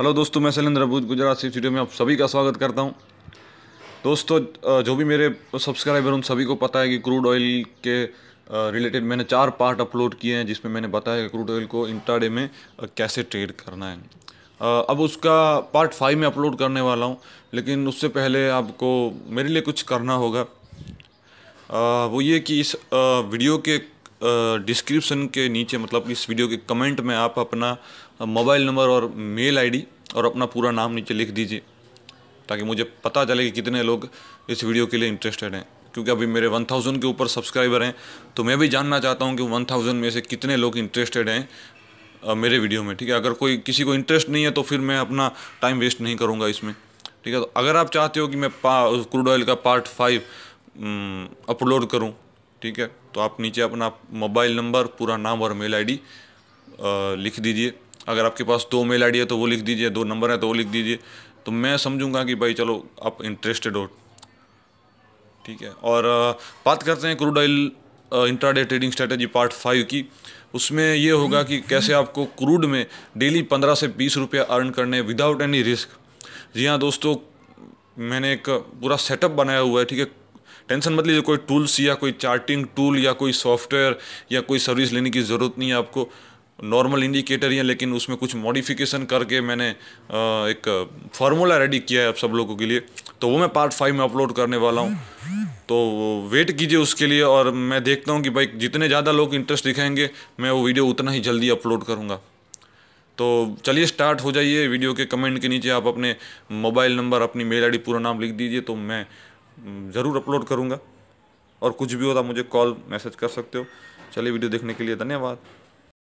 hello दोस्तों मैं शैलेंद्र अबूत गुजरात से स्टूडियो में आप सभी का स्वागत करता हूं दोस्तों जो भी मेरे सब्सक्राइबर उन सभी को पता है कि क्रूड ऑयल के रिलेटेड मैंने चार पार्ट अपलोड किए हैं जिसमें मैंने बताया कि क्रूड ऑयल को इंटाडे में कैसे ट्रेड करना है अब उसका पार्ट फाइव में अपलोड करने वाला हूँ लेकिन उससे पहले आपको मेरे लिए कुछ करना होगा वो ये कि इस वीडियो के डिस्क्रिप्शन के नीचे मतलब इस वीडियो के कमेंट में आप अपना मोबाइल नंबर और मेल आईडी और अपना पूरा नाम नीचे लिख दीजिए ताकि मुझे पता चले कि कितने लोग इस वीडियो के लिए इंटरेस्टेड हैं क्योंकि अभी मेरे 1000 के ऊपर सब्सक्राइबर हैं तो मैं भी जानना चाहता हूं कि 1000 में से कितने लोग इंटरेस्टेड हैं मेरे वीडियो में ठीक है अगर कोई किसी को इंटरेस्ट नहीं है तो फिर मैं अपना टाइम वेस्ट नहीं करूँगा इसमें ठीक है तो अगर आप चाहते हो कि मैं क्रूड ऑयल का पार्ट फाइव अपलोड करूँ ठीक है तो आप नीचे अपना मोबाइल नंबर पूरा नाम और मेल आईडी लिख दीजिए अगर आपके पास दो मेल आईडी है तो वो लिख दीजिए दो नंबर है तो वो लिख दीजिए तो मैं समझूंगा कि भाई चलो आप इंटरेस्टेड हो ठीक है और बात करते हैं crude oil intraday trading strategy part five की उसमें यह होगा कि कैसे आपको क्रूड में डेली पंद्रह से बीस रुपया अर्न करने विदाउट एनी रिस्क जी हाँ दोस्तों मैंने एक पूरा सेटअप बनाया हुआ है ठीक है टेंशन मत लीजिए कोई टूल्स या कोई चार्टिंग टूल या कोई सॉफ्टवेयर या कोई सर्विस लेने की ज़रूरत नहीं है आपको नॉर्मल इंडिकेटर ही है लेकिन उसमें कुछ मॉडिफिकेशन करके मैंने एक फार्मूला रेडी किया है आप सब लोगों के लिए तो वो मैं पार्ट फाइव में अपलोड करने वाला हूँ तो वेट कीजिए उसके लिए और मैं देखता हूँ कि भाई जितने ज़्यादा लोग इंटरेस्ट दिखाएंगे मैं वो वीडियो उतना ही जल्दी अपलोड करूँगा तो चलिए स्टार्ट हो जाइए वीडियो के कमेंट के नीचे आप अपने मोबाइल नंबर अपनी मेल आई पूरा नाम लिख दीजिए तो मैं हम्म, ज़रूर अपलोड करूँगा और कुछ भी होता मुझे कॉल मैसेज कर सकते हो चलिए वीडियो देखने के लिए धन्यवाद